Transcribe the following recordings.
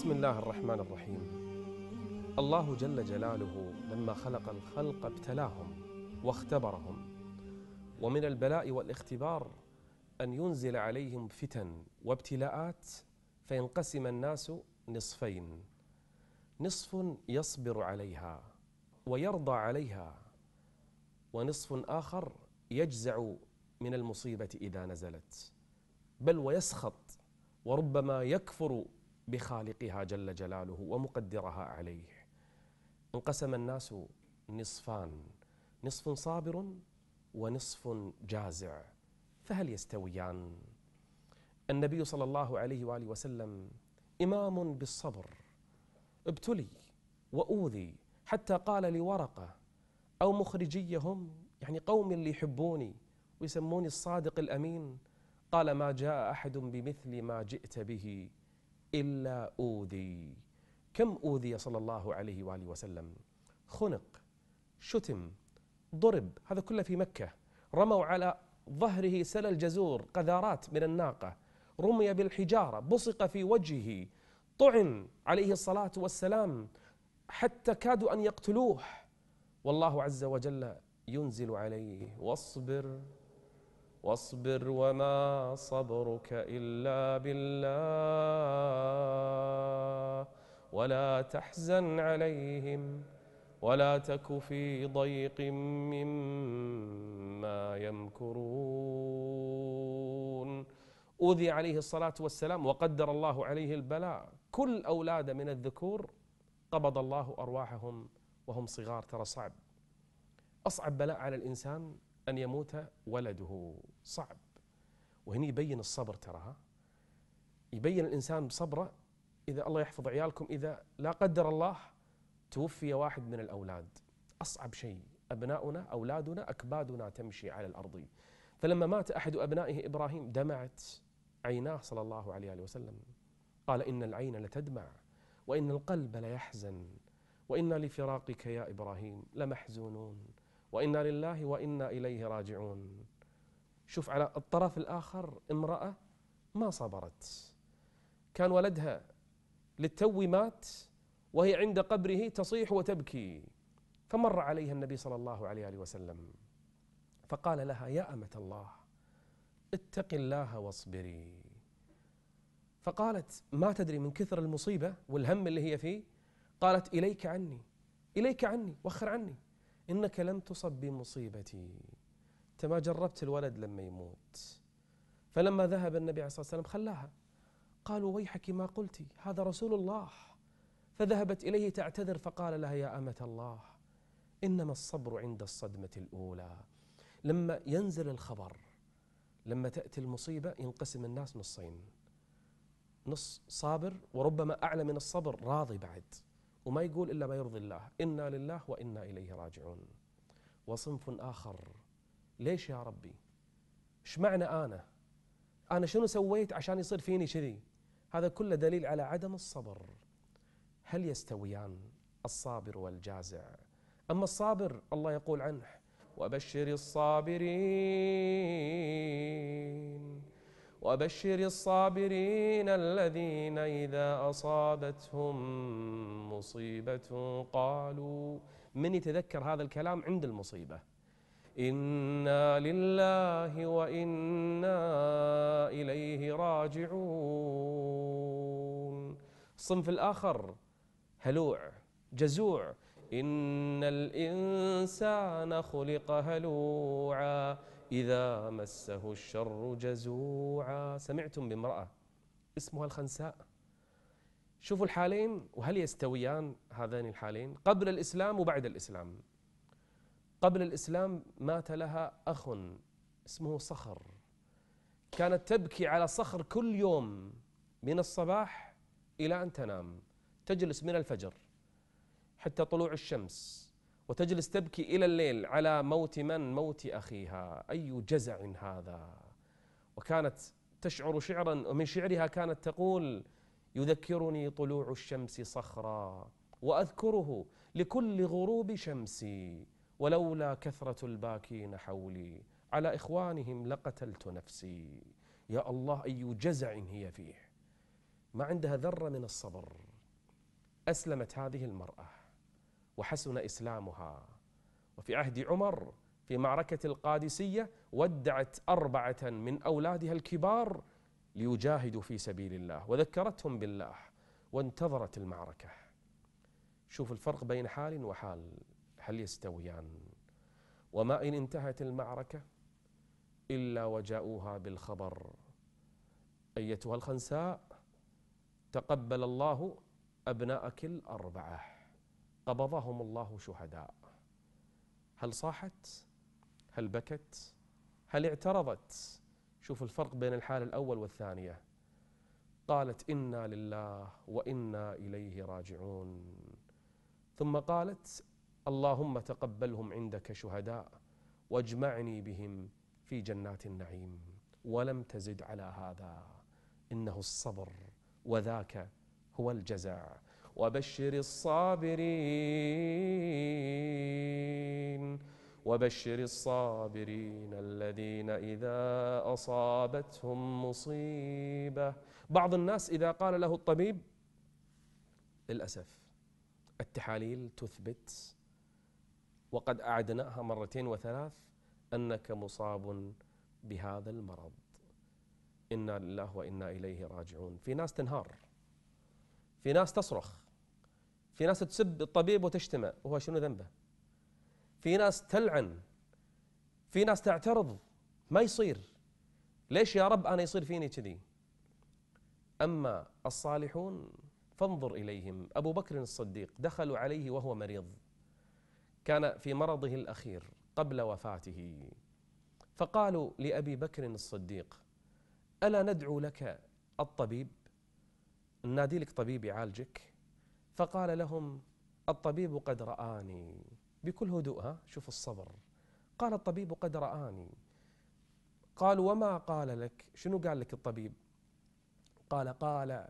بسم الله الرحمن الرحيم الله جل جلاله لما خلق الخلق ابتلاهم واختبرهم ومن البلاء والاختبار ان ينزل عليهم فتن وابتلاءات فينقسم الناس نصفين نصف يصبر عليها ويرضى عليها ونصف اخر يجزع من المصيبه اذا نزلت بل ويسخط وربما يكفر بخالقها جل جلاله ومقدرها عليه انقسم الناس نصفان نصف صابر ونصف جازع فهل يستويان النبي صلى الله عليه واله وسلم امام بالصبر ابتلي واوذي حتى قال لورقه او مخرجيهم يعني قوم اللي يحبوني ويسموني الصادق الامين قال ما جاء احد بمثل ما جئت به إلا أوذي كم أوذي صلى الله عليه وآله وسلم خنق شتم ضرب هذا كله في مكة رموا على ظهره سل الجزور قذارات من الناقة رمي بالحجارة بصق في وجهه طعن عليه الصلاة والسلام حتى كادوا أن يقتلوه والله عز وجل ينزل عليه واصبر واصبر وما صبرك الا بالله ولا تحزن عليهم ولا تك في ضيق مما يمكرون اوذي عليه الصلاه والسلام وقدر الله عليه البلاء كل اولاده من الذكور قبض الله ارواحهم وهم صغار ترى صعب اصعب بلاء على الانسان ان يموت ولده صعب وهنا يبين الصبر تراها يبين الإنسان بصبره إذا الله يحفظ عيالكم إذا لا قدر الله توفي واحد من الأولاد أصعب شيء أبناؤنا أولادنا أكبادنا تمشي على الأرض فلما مات أحد أبنائه إبراهيم دمعت عيناه صلى الله عليه وسلم قال إن العين لتدمع وإن القلب ليحزن وإنا لفراقك يا إبراهيم لمحزونون وإنا لله وإنا إليه راجعون شوف على الطرف الآخر امرأة ما صبرت كان ولدها للتو مات وهي عند قبره تصيح وتبكي فمر عليها النبي صلى الله عليه وسلم فقال لها يا أمة الله اتق الله واصبري فقالت ما تدري من كثر المصيبة والهم اللي هي فيه قالت إليك عني إليك عني وخر عني إنك لم تصب بمصيبتي أنت ما جربت الولد لما يموت فلما ذهب النبي عليه الصلاة والسلام خلاها قالوا ويحك ما قلت هذا رسول الله فذهبت إليه تعتذر فقال لها يا أمة الله إنما الصبر عند الصدمة الأولى لما ينزل الخبر لما تأتي المصيبة ينقسم الناس نصين نص صابر وربما أعلى من الصبر راضي بعد وما يقول إلا ما يرضي الله إنا لله وإنا إليه راجعون وصنف آخر ليش يا ربي ايش معنى انا انا شنو سويت عشان يصير فيني كذي هذا كله دليل على عدم الصبر هل يستويان الصابر والجازع اما الصابر الله يقول عنه وبشر الصابرين وبشر الصابرين الذين اذا اصابتهم مصيبه قالوا من يتذكر هذا الكلام عند المصيبه إنا لله وإنا إليه راجعون الصنف الآخر هلوع جزوع إن الإنسان خلق هلوعا إذا مسه الشر جزوعا سمعتم بامرأة اسمها الخنساء شوفوا الحالين وهل يستويان هذان الحالين قبل الإسلام وبعد الإسلام قبل الإسلام مات لها أخ اسمه صخر كانت تبكي على صخر كل يوم من الصباح إلى أن تنام تجلس من الفجر حتى طلوع الشمس وتجلس تبكي إلى الليل على موت من موت أخيها أي جزع هذا وكانت تشعر شعرا ومن شعرها كانت تقول يذكرني طلوع الشمس صخرا وأذكره لكل غروب شمسي ولولا كثرة الباكين حولي على إخوانهم لقتلت نفسي يا الله أي جزع هي فيه ما عندها ذرة من الصبر أسلمت هذه المرأة وحسن إسلامها وفي عهد عمر في معركة القادسية ودعت أربعة من أولادها الكبار ليجاهدوا في سبيل الله وذكرتهم بالله وانتظرت المعركة شوف الفرق بين حال وحال هل يستويان وما إن انتهت المعركة إلا وجاءوها بالخبر أيتها الخنساء تقبل الله أبناءك الأربعة قبضهم الله شهداء هل صاحت؟ هل بكت؟ هل اعترضت؟ شوف الفرق بين الحالة الأول والثانية قالت إنا لله وإنا إليه راجعون ثم قالت اللهم تقبلهم عندك شهداء واجمعني بهم في جنات النعيم ولم تزد على هذا انه الصبر وذاك هو الجزاء وبشر الصابرين وبشر الصابرين الذين اذا اصابتهم مصيبه بعض الناس اذا قال له الطبيب للاسف التحاليل تثبت وقد أعدناها مرتين وثلاث أنك مصاب بهذا المرض إنا لله وإنا إليه راجعون في ناس تنهار في ناس تصرخ في ناس تسب الطبيب وتشتمه وهو شنو ذنبه في ناس تلعن في ناس تعترض ما يصير ليش يا رب أنا يصير فيني كذي أما الصالحون فانظر إليهم أبو بكر الصديق دخلوا عليه وهو مريض كان في مرضه الاخير قبل وفاته فقالوا لابي بكر الصديق الا ندعو لك الطبيب نادي لك طبيب يعالجك فقال لهم الطبيب قد رآني بكل هدوء ها شوف الصبر قال الطبيب قد رآني قال وما قال لك شنو قال لك الطبيب قال قال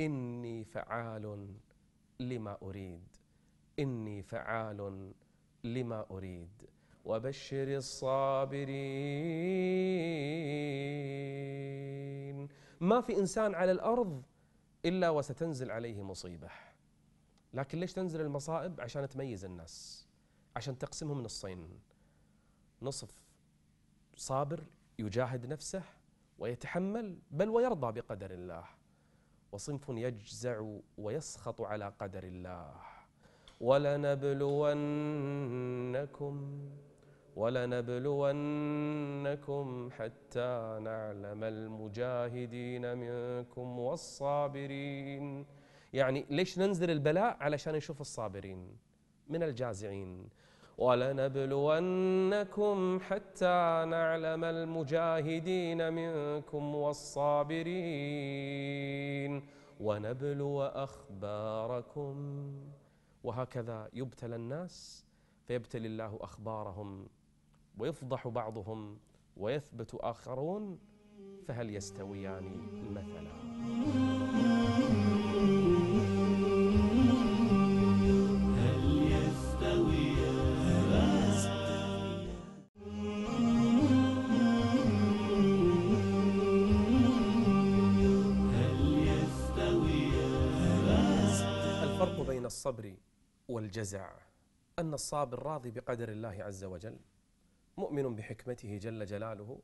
إني فعال لما أريد إني فعال لما أريد وبشر الصابرين ما في إنسان على الأرض إلا وستنزل عليه مصيبة لكن ليش تنزل المصائب عشان تميز الناس عشان تقسمهم نصين نصف صابر يجاهد نفسه ويتحمل بل ويرضى بقدر الله وصنف يجزع ويسخط على قدر الله ولنبلونكم ولنبلونكم حتى نعلم المجاهدين منكم والصابرين يعني ليش ننزل البلاء علشان نشوف الصابرين من الجازعين ولنبلونكم حتى نعلم المجاهدين منكم والصابرين ونبلو أخباركم وهكذا يبتلى الناس فيبتلي الله اخبارهم ويفضح بعضهم ويثبت اخرون فهل يستويان مثلا والجزع أن الصابر راضي بقدر الله عز وجل مؤمن بحكمته جل جلاله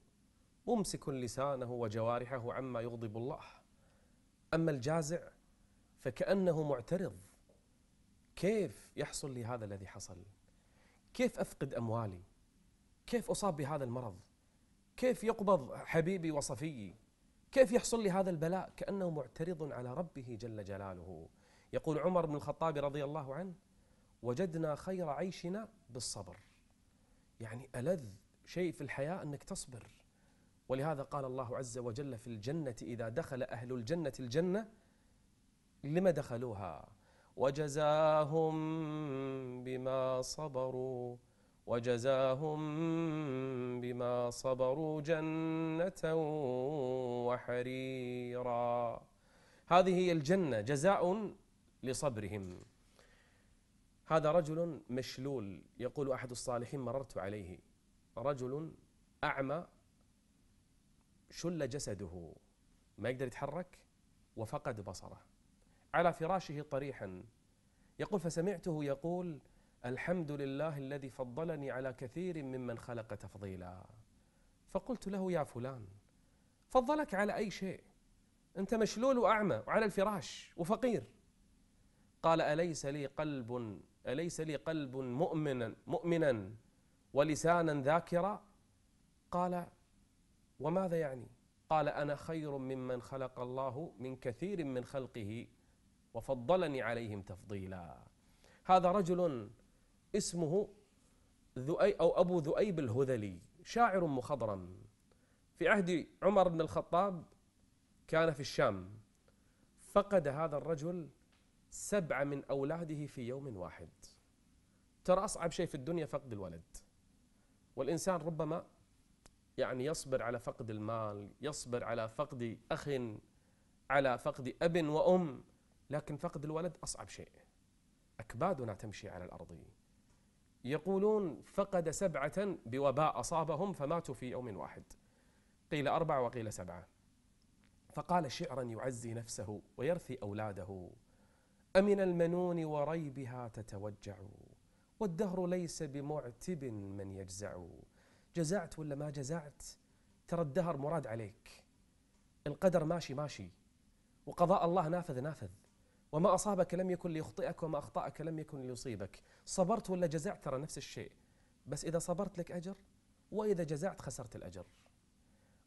ممسك لسانه وجوارحه عما يغضب الله أما الجازع فكأنه معترض كيف يحصل لي هذا الذي حصل كيف أفقد أموالي كيف أصاب بهذا المرض كيف يقبض حبيبي وصفيي كيف يحصل لي هذا البلاء كأنه معترض على ربه جل جلاله يقول عمر بن الخطاب رضي الله عنه وجدنا خير عيشنا بالصبر يعني ألذ شيء في الحياة أنك تصبر ولهذا قال الله عز وجل في الجنة إذا دخل أهل الجنة الجنة لما دخلوها وجزاهم بما صبروا وجزاهم بما صبروا جنة وحريرا هذه هي الجنة جزاء لصبرهم هذا رجل مشلول يقول احد الصالحين مررت عليه رجل اعمى شل جسده ما يقدر يتحرك وفقد بصره على فراشه طريحا يقول فسمعته يقول الحمد لله الذي فضلني على كثير ممن خلق تفضيلا فقلت له يا فلان فضلك على اي شيء انت مشلول واعمى وعلى الفراش وفقير قال اليس لي قلب أليس لي قلب مؤمنا مؤمنا ولسانا ذاكرا قال وماذا يعني قال أنا خير ممن خلق الله من كثير من خلقه وفضلني عليهم تفضيلا هذا رجل اسمه ذؤي أو أبو ذؤيب الهذلي شاعر مخضرم في عهد عمر بن الخطاب كان في الشام فقد هذا الرجل سبعة من أولاده في يوم واحد ترى أصعب شيء في الدنيا فقد الولد والإنسان ربما يعني يصبر على فقد المال يصبر على فقد أخ على فقد أب وأم لكن فقد الولد أصعب شيء أكبادنا تمشي على الأرض يقولون فقد سبعة بوباء أصابهم فماتوا في يوم واحد قيل أربعة وقيل سبعة فقال شعرا يعزي نفسه ويرثي أولاده أمن المنون وريبها تتوجع والدهر ليس بمعتب من يجزع جزعت ولا ما جزعت ترى الدهر مراد عليك القدر ماشي ماشي وقضاء الله نافذ نافذ وما أصابك لم يكن ليخطئك وما أخطأك لم يكن ليصيبك صبرت ولا جزعت ترى نفس الشيء بس إذا صبرت لك أجر وإذا جزعت خسرت الأجر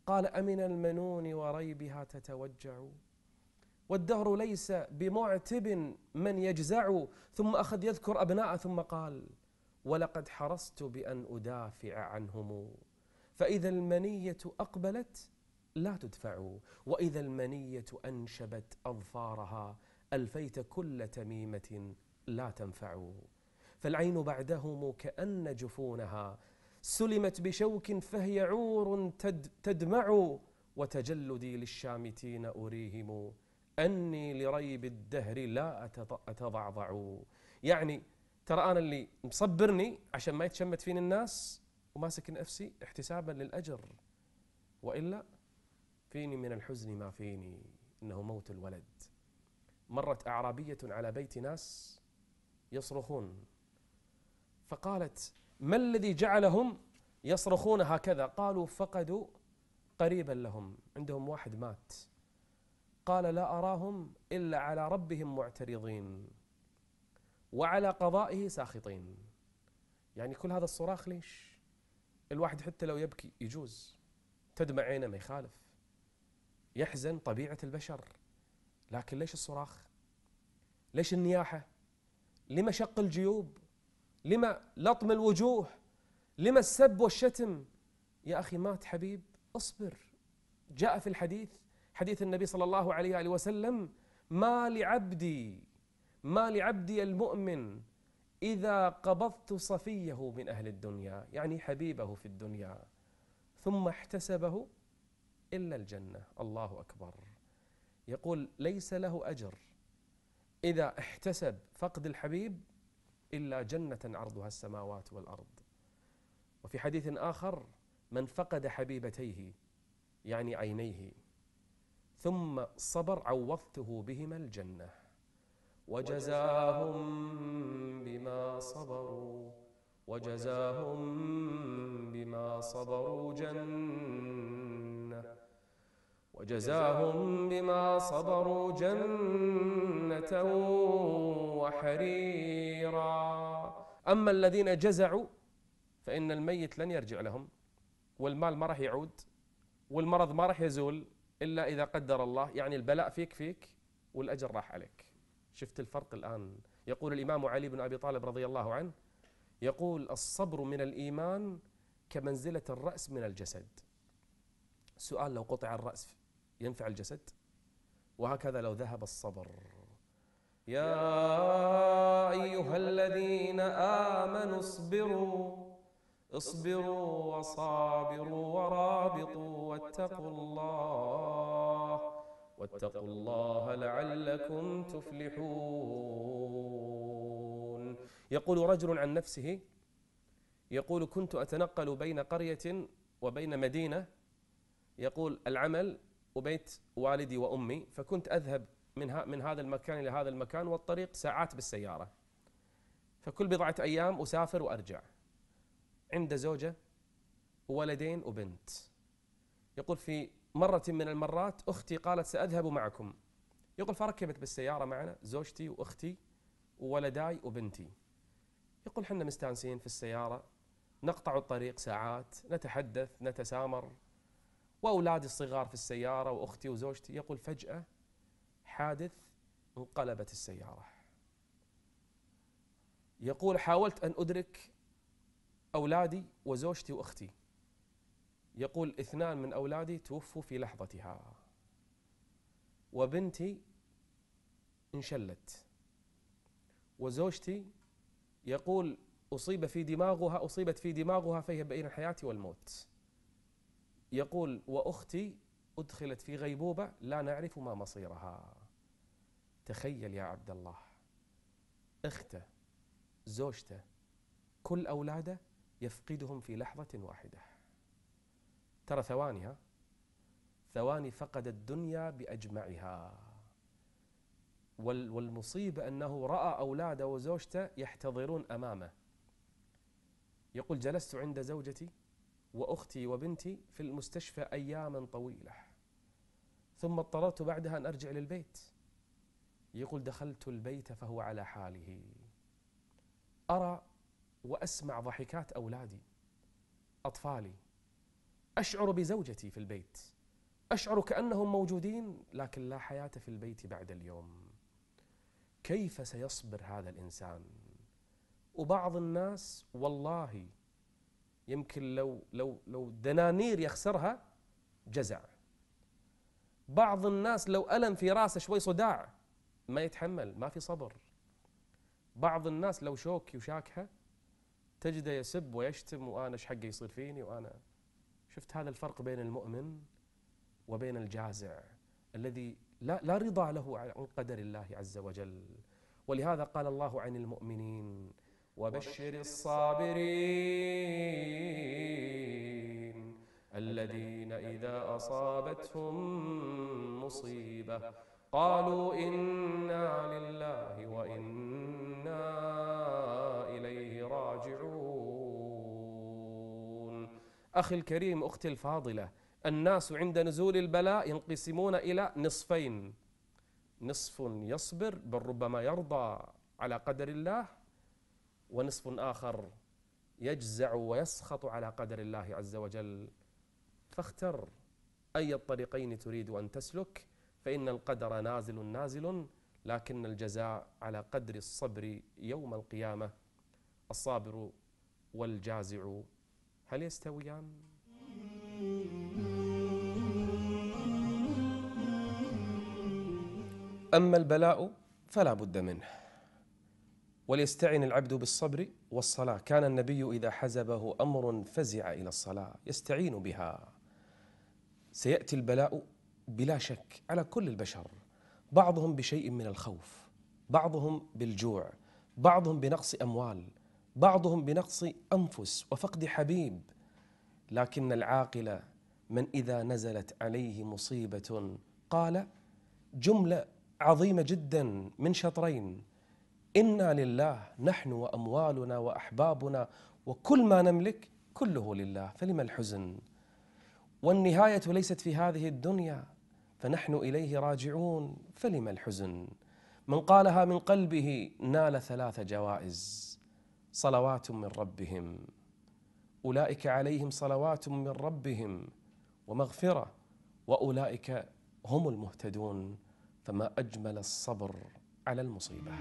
قال أمن المنون وريبها تتوجع والدهر ليس بمعتب من يجزع ثم أخذ يذكر أبناءه ثم قال ولقد حرصت بأن أدافع عنهم فإذا المنية أقبلت لا تدفع وإذا المنية أنشبت أظفارها ألفيت كل تميمة لا تنفع فالعين بعدهم كأن جفونها سلمت بشوك فهي عور تدمع وتجلدي للشامتين أريهم أني لريب الدهر لا أتضعضع يعني ترى أنا اللي مصبرني عشان ما يتشمت فيني الناس وماسك نفسي احتسابا للأجر وإلا فيني من الحزن ما فيني إنه موت الولد مرت أعرابية على بيت ناس يصرخون فقالت ما الذي جعلهم يصرخون هكذا قالوا فقدوا قريبا لهم عندهم واحد مات قال لا أراهم إلا على ربهم معترضين وعلى قضائه ساخطين يعني كل هذا الصراخ ليش الواحد حتى لو يبكي يجوز تدمع عينه ما يخالف يحزن طبيعة البشر لكن ليش الصراخ ليش النياحة لما شق الجيوب لما لطم الوجوه لما السب والشتم يا أخي مات حبيب اصبر جاء في الحديث حديث النبي صلى الله عليه وآله وسلم ما لعبدي ما لعبدي المؤمن إذا قبضت صفيه من أهل الدنيا يعني حبيبه في الدنيا ثم احتسبه إلا الجنة الله أكبر يقول ليس له أجر إذا احتسب فقد الحبيب إلا جنة عرضها السماوات والأرض وفي حديث آخر من فقد حبيبتيه يعني عينيه ثم صبر عوضته بهما الجنة وجزاهم بما صبروا وجزاهم بما صبروا جنة وجزاهم بما صبروا جنة وحريرا أما الذين جزعوا فإن الميت لن يرجع لهم والمال ما راح يعود والمرض ما راح يزول إلا إذا قدر الله يعني البلاء فيك فيك والأجر راح عليك شفت الفرق الآن يقول الإمام علي بن أبي طالب رضي الله عنه يقول الصبر من الإيمان كمنزلة الرأس من الجسد سؤال لو قطع الرأس ينفع الجسد وهكذا لو ذهب الصبر يا أيها الذين آمنوا اصبروا اصبروا وصابروا ورابطوا واتقوا الله واتقوا الله لعلكم تفلحون يقول رجل عن نفسه يقول كنت أتنقل بين قرية وبين مدينة يقول العمل وبيت والدي وأمي فكنت أذهب من, من هذا المكان إلى هذا المكان والطريق ساعات بالسيارة فكل بضعة أيام أسافر وأرجع عنده زوجة وولدين وبنت يقول في مرة من المرات أختي قالت سأذهب معكم يقول فركبت بالسيارة معنا زوجتي وأختي وولداي وبنتي يقول حنا مستانسين في السيارة نقطع الطريق ساعات نتحدث نتسامر وأولادي الصغار في السيارة وأختي وزوجتي يقول فجأة حادث انقلبت السيارة يقول حاولت أن أدرك أولادي وزوجتي وأختي يقول اثنان من أولادي توفوا في لحظتها وبنتي انشلت وزوجتي يقول أصيب في دماغها أصيبت في دماغها فهي بين الحياة والموت يقول وأختي أدخلت في غيبوبة لا نعرف ما مصيرها تخيل يا عبد الله اخته زوجته كل أولاده يفقدهم في لحظة واحدة ترى ثوانيها ثواني فقد الدنيا بأجمعها والمصيبة أنه رأى أولاده وزوجته يحتضرون أمامه يقول جلست عند زوجتي وأختي وبنتي في المستشفى أياما طويلة ثم اضطررت بعدها أن أرجع للبيت يقول دخلت البيت فهو على حاله أرى واسمع ضحكات اولادي اطفالي اشعر بزوجتي في البيت اشعر كانهم موجودين لكن لا حياه في البيت بعد اليوم كيف سيصبر هذا الانسان وبعض الناس والله يمكن لو لو لو دنانير يخسرها جزع بعض الناس لو ألم في راسه شوي صداع ما يتحمل ما في صبر بعض الناس لو شوك يشاكها تجده يسب ويشتم وأنا إيش حقي يصير فيني وأنا شفت هذا الفرق بين المؤمن وبين الجازع الذي لا, لا رضا له عن قدر الله عز وجل ولهذا قال الله عن المؤمنين وبشر الصابرين الذين إذا أصابتهم مصيبة قالوا إنا لله وإنا راجعون أخي الكريم أختي الفاضلة الناس عند نزول البلاء ينقسمون إلى نصفين نصف يصبر بل ربما يرضى على قدر الله ونصف آخر يجزع ويسخط على قدر الله عز وجل فاختر أي الطريقين تريد أن تسلك فإن القدر نازل نازل لكن الجزاء على قدر الصبر يوم القيامة الصابر والجازع هل يستويان؟ أما البلاء فلا بد منه وليستعن العبد بالصبر والصلاة كان النبي إذا حزبه أمر فزع إلى الصلاة يستعين بها سيأتي البلاء بلا شك على كل البشر بعضهم بشيء من الخوف بعضهم بالجوع بعضهم بنقص أموال بعضهم بنقص أنفس وفقد حبيب لكن العاقل من إذا نزلت عليه مصيبة قال جملة عظيمة جدا من شطرين إنا لله نحن وأموالنا وأحبابنا وكل ما نملك كله لله فلما الحزن والنهاية ليست في هذه الدنيا فنحن إليه راجعون فلما الحزن من قالها من قلبه نال ثلاث جوائز صلوات من ربهم اولئك عليهم صلوات من ربهم ومغفره واولئك هم المهتدون فما اجمل الصبر على المصيبه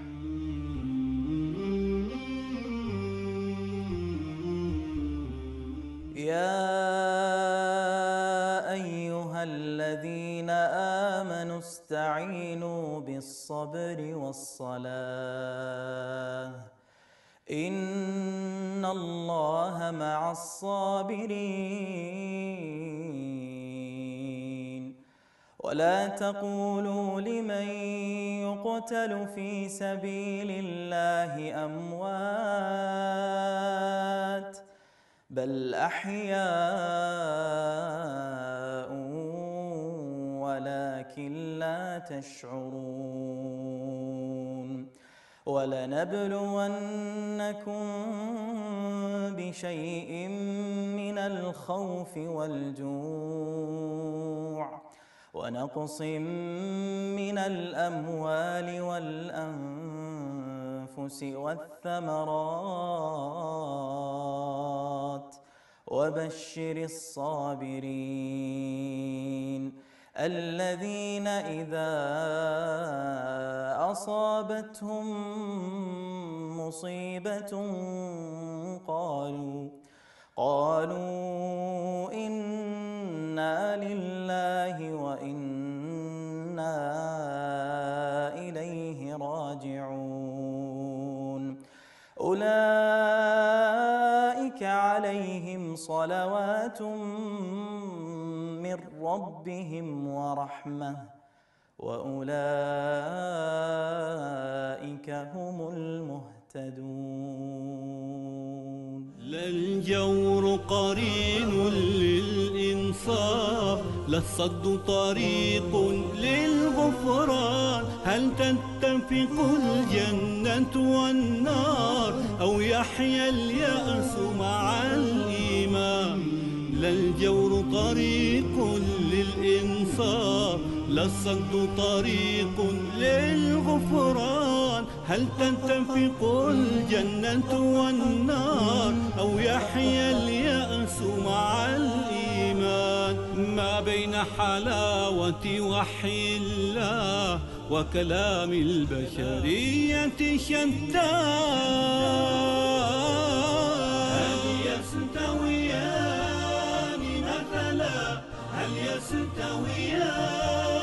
يا ايها الذين امنوا استعينوا بالصبر والصلاه إن الله مع الصابرين ولا تقولوا لمن يقتل في سبيل الله أموات بل أحياء ولكن لا تشعرون ولنبلونكم بشيء من الخوف والجوع ونقص من الاموال والانفس والثمرات وبشر الصابرين الذين إذا أصابتهم مصيبة قالوا قالوا إنا لله وإنا إليه راجعون أولئك عليهم صلاة ربهم ورحمة وأولئك هم المهتدون لا الجور قرين للإنصاف لا الصد طريق للغفران هل تتفق الجنة والنار أو يحيى اليأس مع الإيمان لا الجور طريق للإنصار لا الصد طريق للغفران هل تتفق الجنة والنار أو يحيى اليأس مع الإيمان ما بين حلاوة وحي الله وكلام البشرية شتان بس